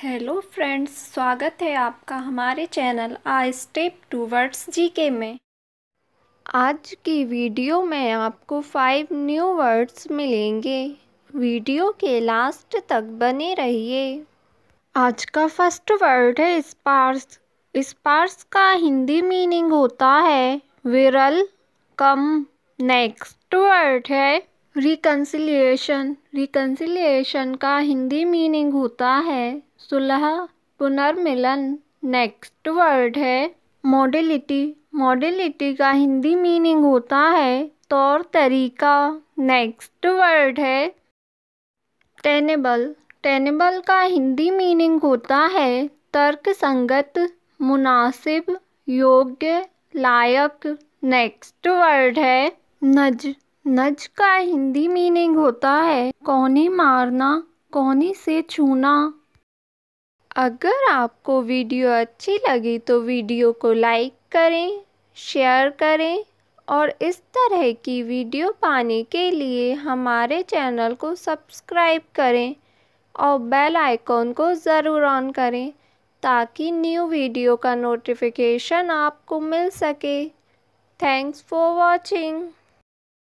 hello friends स्वागत है आपका हमारे channel a step towards GK में आज की वीडियो में आपको फाइव न्यू वर्ड्स मिलेंगे वीडियो के लास्ट तक बने रहिए आज का फर्स्ट वर्ड है स्पार्स स्पार्स का हिंदी मीनिंग होता है विरल कम नेक्स्ट वर्ड है रिकन्सिलिएशन रिकन्सिलिएशन का हिंदी मीनिंग होता है सुलह पुनर्मिलन नेक्स्ट वर्ड है मोडिलिटी मॉडलिटी का हिंदी मीनिंग होता है तौर तरीका नेक्स्ट वर्ड है टेनेबल टेनेबल का हिंदी मीनिंग होता है तर्क संगत मुनासिब योग्य लायक नेक्स्ट वर्ड है नज नज का हिंदी मीनिंग होता है कोने मारना कोने से छूना अगर आपको वीडियो अच्छी लगी तो वीडियो को लाइक करें शेयर करें और इस तरह की वीडियो पाने के लिए हमारे चैनल को सब्सक्राइब करें और बेल आइकॉन को ज़रूर ऑन करें ताकि न्यू वीडियो का नोटिफिकेशन आपको मिल सके थैंक्स फॉर वॉचिंग